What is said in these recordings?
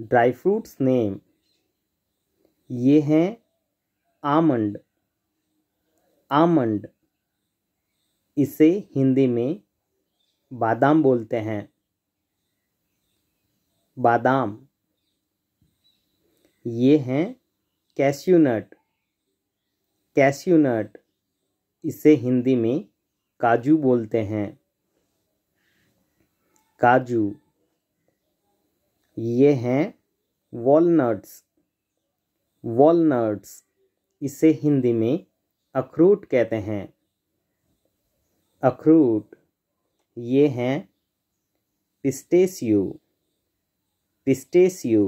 dry fruits name ये हैं almond almond इसे हिंदी में बादाम बोलते हैं बादाम ये हैं कैश्यूनट कैश्यूनट इसे हिंदी में काजू बोलते हैं काजू ये हैं वॉलनट्स वॉलनट्स इसे हिंदी में अखरूट कहते हैं अखरूट ये हैं पिस्टेसियो पिस्टेसियो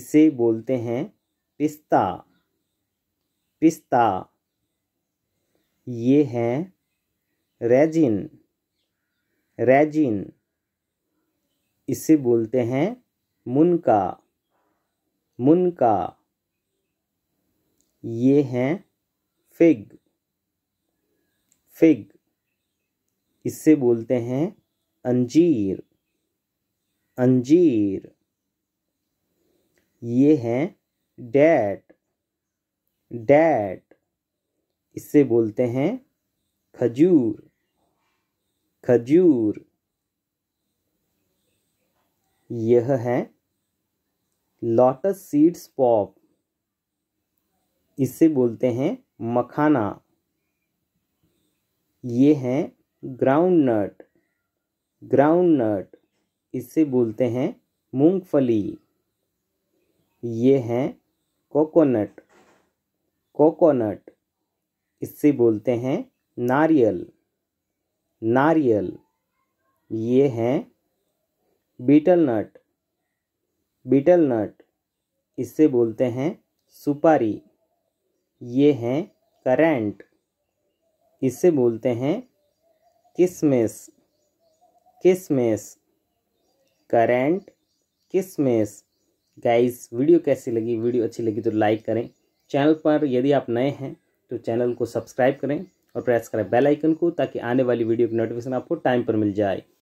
इसे बोलते हैं पिस्ता पिस्ता ये हैं रेजिन रेजिन इसे बोलते हैं मुनका मुनका ये हैं फिग फिग इससे बोलते हैं अंजीर अंजीर ये हैं डैट डैट इससे बोलते हैं खजूर खजूर यह है लॉटस सीड्स पॉप इसे बोलते हैं मखाना ये हैं ग्राउंड नट ग्राउंड नट इसे बोलते हैं मूंगफली ये हैं कोकोनट कोकोनट इससे बोलते हैं नारियल नारियल ये हैं बीटल नट बीटल नट इससे बोलते हैं सुपारी ये हैं करेंट इससे बोलते हैं किसमिस किसमिस करेंट किसमिस गाइस वीडियो कैसी लगी वीडियो अच्छी लगी तो लाइक करें चैनल पर यदि आप नए हैं तो चैनल को सब्सक्राइब करें और प्रेस करें बेल आइकन को ताकि आने वाली वीडियो की नोटिफिकेशन आपको टाइम पर मिल जाए